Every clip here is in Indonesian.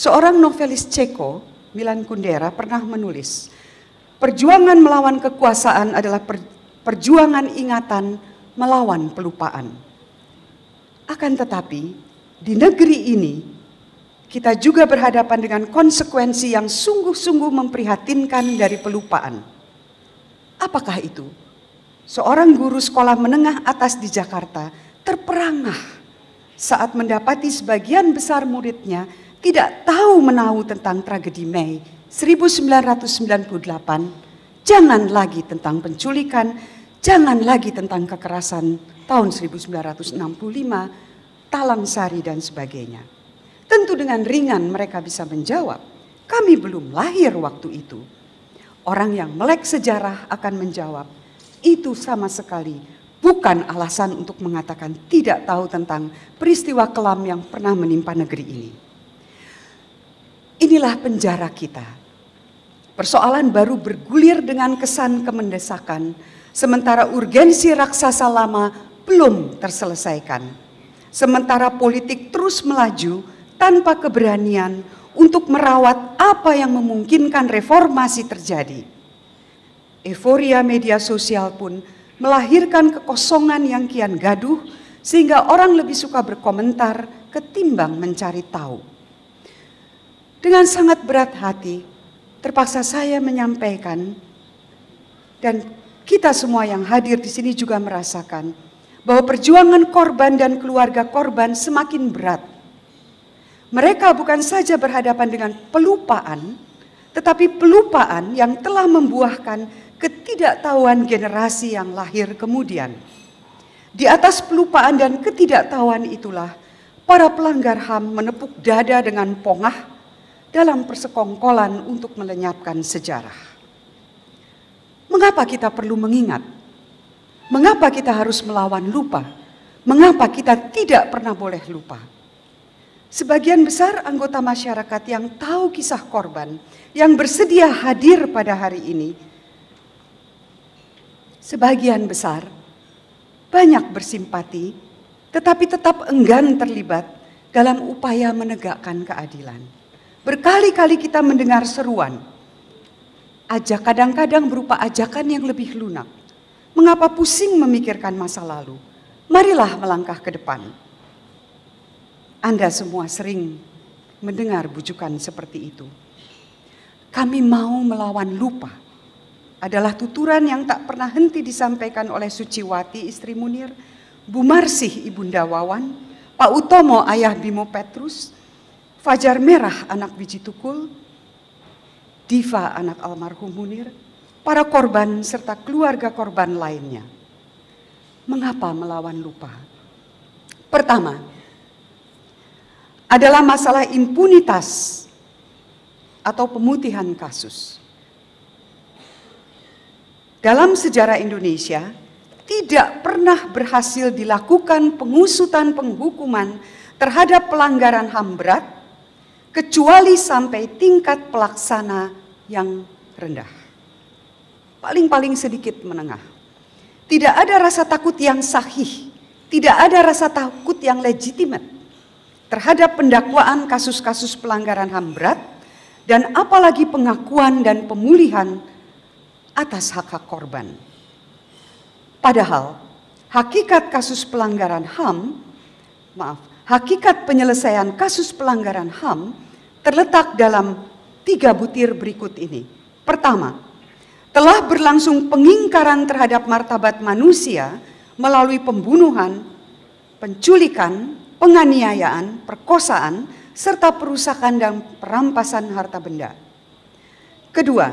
Seorang novelis Ceko, Milan Kundera, pernah menulis, perjuangan melawan kekuasaan adalah perjuangan ingatan melawan pelupaan. Akan tetapi, di negeri ini, kita juga berhadapan dengan konsekuensi yang sungguh-sungguh memprihatinkan dari pelupaan. Apakah itu? Seorang guru sekolah menengah atas di Jakarta terperangah saat mendapati sebagian besar muridnya tidak tahu menahu tentang tragedi Mei 1998, jangan lagi tentang penculikan, jangan lagi tentang kekerasan tahun 1965, Talang Sari dan sebagainya. Tentu dengan ringan mereka bisa menjawab, kami belum lahir waktu itu. Orang yang melek sejarah akan menjawab, itu sama sekali bukan alasan untuk mengatakan tidak tahu tentang peristiwa kelam yang pernah menimpa negeri ini. Inilah penjara kita. Persoalan baru bergulir dengan kesan kemendesakan, sementara urgensi raksasa lama belum terselesaikan. Sementara politik terus melaju tanpa keberanian untuk merawat apa yang memungkinkan reformasi terjadi. Euforia media sosial pun melahirkan kekosongan yang kian gaduh, sehingga orang lebih suka berkomentar ketimbang mencari tahu. Dengan sangat berat hati, terpaksa saya menyampaikan dan kita semua yang hadir di sini juga merasakan bahwa perjuangan korban dan keluarga korban semakin berat. Mereka bukan saja berhadapan dengan pelupaan, tetapi pelupaan yang telah membuahkan ketidaktahuan generasi yang lahir kemudian. Di atas pelupaan dan ketidaktahuan itulah para pelanggar HAM menepuk dada dengan pongah dalam persekongkolan untuk melenyapkan sejarah. Mengapa kita perlu mengingat? Mengapa kita harus melawan lupa? Mengapa kita tidak pernah boleh lupa? Sebagian besar anggota masyarakat yang tahu kisah korban, yang bersedia hadir pada hari ini, sebagian besar banyak bersimpati, tetapi tetap enggan terlibat dalam upaya menegakkan keadilan. Berkali-kali kita mendengar seruan. Ajak kadang-kadang berupa ajakan yang lebih lunak. Mengapa pusing memikirkan masa lalu? Marilah melangkah ke depan. Anda semua sering mendengar bujukan seperti itu. Kami mau melawan lupa adalah tuturan yang tak pernah henti disampaikan oleh Suciwati istri Munir, Bu Marsih ibunda Wawan, Pak Utomo ayah Bimo Petrus, Fajar Merah anak biji tukul, Diva anak almarhum Munir, para korban serta keluarga korban lainnya. Mengapa melawan lupa? Pertama, adalah masalah impunitas atau pemutihan kasus. Dalam sejarah Indonesia, tidak pernah berhasil dilakukan pengusutan penghukuman terhadap pelanggaran HAM berat kecuali sampai tingkat pelaksana yang rendah. Paling-paling sedikit menengah. Tidak ada rasa takut yang sahih, tidak ada rasa takut yang legitimate terhadap pendakwaan kasus-kasus pelanggaran HAM berat dan apalagi pengakuan dan pemulihan atas hak-hak korban. Padahal hakikat kasus pelanggaran HAM, maaf, hakikat penyelesaian kasus pelanggaran HAM terletak dalam tiga butir berikut ini. Pertama, telah berlangsung pengingkaran terhadap martabat manusia melalui pembunuhan, penculikan, penganiayaan, perkosaan, serta perusakan dan perampasan harta benda. Kedua,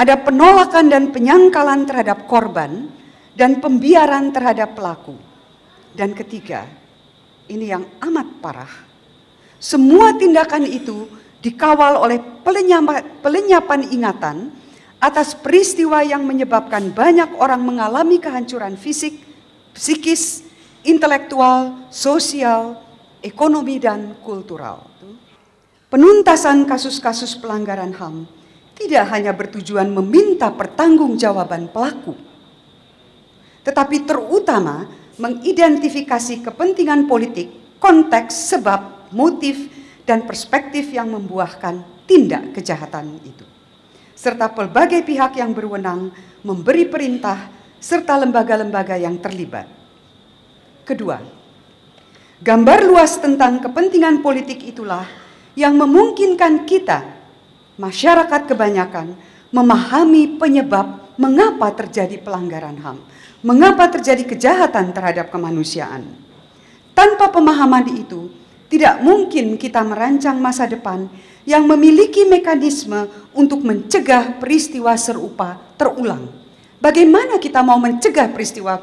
ada penolakan dan penyangkalan terhadap korban dan pembiaran terhadap pelaku. Dan ketiga, ini yang amat parah. Semua tindakan itu dikawal oleh pelenyapan ingatan atas peristiwa yang menyebabkan banyak orang mengalami kehancuran fisik, psikis, intelektual, sosial, ekonomi, dan kultural. Penuntasan kasus-kasus pelanggaran HAM tidak hanya bertujuan meminta pertanggungjawaban pelaku, tetapi terutama mengidentifikasi kepentingan politik, konteks, sebab, motif, dan perspektif yang membuahkan tindak kejahatan itu. Serta pelbagai pihak yang berwenang memberi perintah serta lembaga-lembaga yang terlibat. Kedua, gambar luas tentang kepentingan politik itulah yang memungkinkan kita, masyarakat kebanyakan, memahami penyebab mengapa terjadi pelanggaran HAM mengapa terjadi kejahatan terhadap kemanusiaan. Tanpa pemahaman itu, tidak mungkin kita merancang masa depan yang memiliki mekanisme untuk mencegah peristiwa serupa terulang. Bagaimana kita mau mencegah peristiwa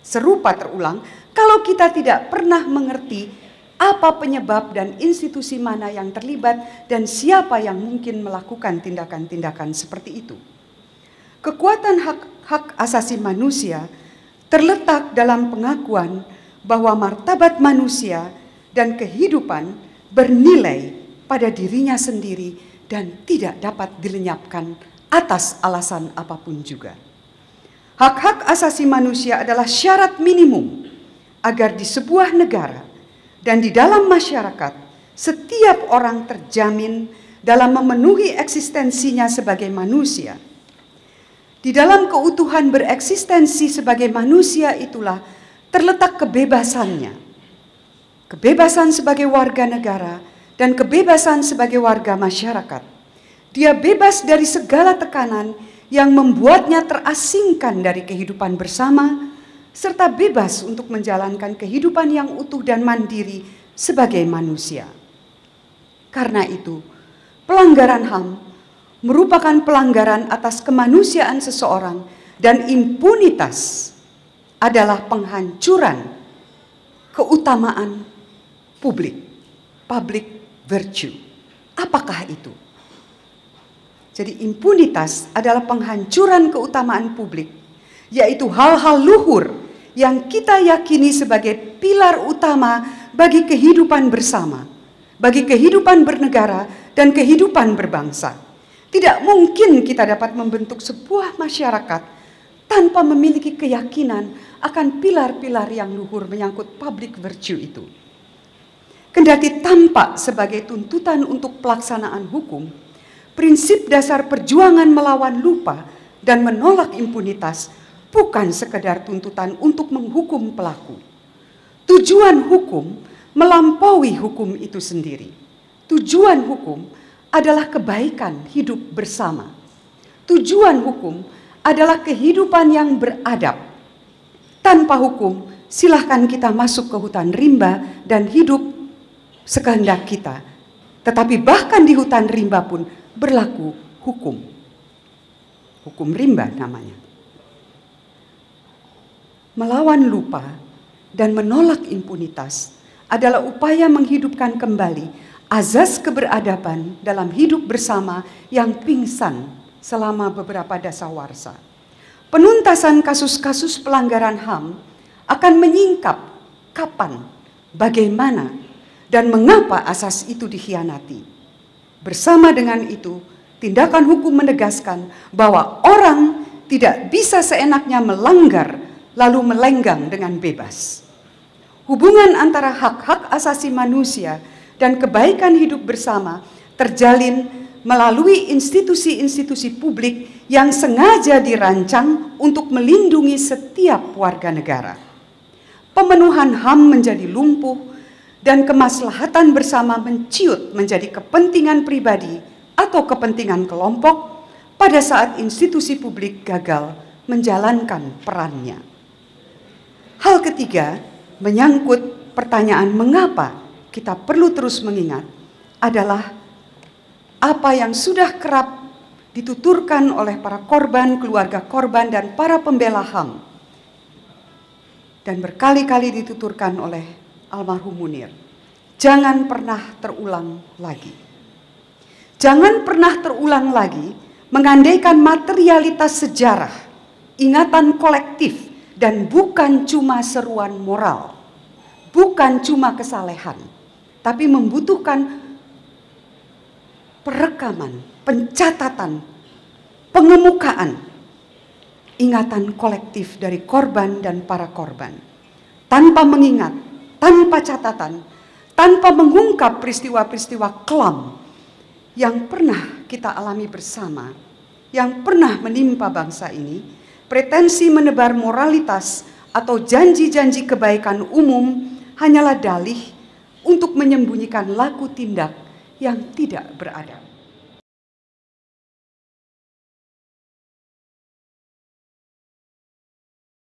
serupa terulang kalau kita tidak pernah mengerti apa penyebab dan institusi mana yang terlibat dan siapa yang mungkin melakukan tindakan-tindakan seperti itu. Kekuatan hak, hak asasi manusia terletak dalam pengakuan bahwa martabat manusia dan kehidupan bernilai pada dirinya sendiri dan tidak dapat dilenyapkan atas alasan apapun juga. Hak-hak asasi manusia adalah syarat minimum agar di sebuah negara dan di dalam masyarakat setiap orang terjamin dalam memenuhi eksistensinya sebagai manusia – di dalam keutuhan bereksistensi sebagai manusia itulah terletak kebebasannya. Kebebasan sebagai warga negara dan kebebasan sebagai warga masyarakat. Dia bebas dari segala tekanan yang membuatnya terasingkan dari kehidupan bersama serta bebas untuk menjalankan kehidupan yang utuh dan mandiri sebagai manusia. Karena itu, pelanggaran HAM merupakan pelanggaran atas kemanusiaan seseorang dan impunitas adalah penghancuran keutamaan publik, public virtue. Apakah itu? Jadi impunitas adalah penghancuran keutamaan publik, yaitu hal-hal luhur yang kita yakini sebagai pilar utama bagi kehidupan bersama, bagi kehidupan bernegara dan kehidupan berbangsa. Tidak mungkin kita dapat membentuk sebuah masyarakat tanpa memiliki keyakinan akan pilar-pilar yang luhur menyangkut public virtue itu. Kendati tampak sebagai tuntutan untuk pelaksanaan hukum, prinsip dasar perjuangan melawan lupa dan menolak impunitas bukan sekedar tuntutan untuk menghukum pelaku. Tujuan hukum melampaui hukum itu sendiri. Tujuan hukum adalah kebaikan hidup bersama. Tujuan hukum adalah kehidupan yang beradab. Tanpa hukum, silahkan kita masuk ke hutan rimba dan hidup sekehendak kita. Tetapi bahkan di hutan rimba pun berlaku hukum. Hukum rimba namanya. Melawan lupa dan menolak impunitas adalah upaya menghidupkan kembali azas keberadaban dalam hidup bersama yang pingsan selama beberapa dasawarsa. Penuntasan kasus-kasus pelanggaran HAM akan menyingkap kapan, bagaimana, dan mengapa asas itu dikhianati. Bersama dengan itu, tindakan hukum menegaskan bahwa orang tidak bisa seenaknya melanggar lalu melenggang dengan bebas. Hubungan antara hak-hak asasi manusia dan kebaikan hidup bersama terjalin melalui institusi-institusi publik yang sengaja dirancang untuk melindungi setiap warga negara. Pemenuhan HAM menjadi lumpuh dan kemaslahatan bersama menciut menjadi kepentingan pribadi atau kepentingan kelompok pada saat institusi publik gagal menjalankan perannya. Hal ketiga menyangkut pertanyaan mengapa kita perlu terus mengingat adalah apa yang sudah kerap dituturkan oleh para korban, keluarga korban, dan para pembela HAM, dan berkali-kali dituturkan oleh almarhum Munir. Jangan pernah terulang lagi. Jangan pernah terulang lagi mengandaikan materialitas sejarah, ingatan kolektif, dan bukan cuma seruan moral, bukan cuma kesalehan tapi membutuhkan perekaman, pencatatan, pengemukaan, ingatan kolektif dari korban dan para korban. Tanpa mengingat, tanpa catatan, tanpa mengungkap peristiwa-peristiwa kelam yang pernah kita alami bersama, yang pernah menimpa bangsa ini, pretensi menebar moralitas atau janji-janji kebaikan umum hanyalah dalih untuk menyembunyikan laku tindak yang tidak beradab.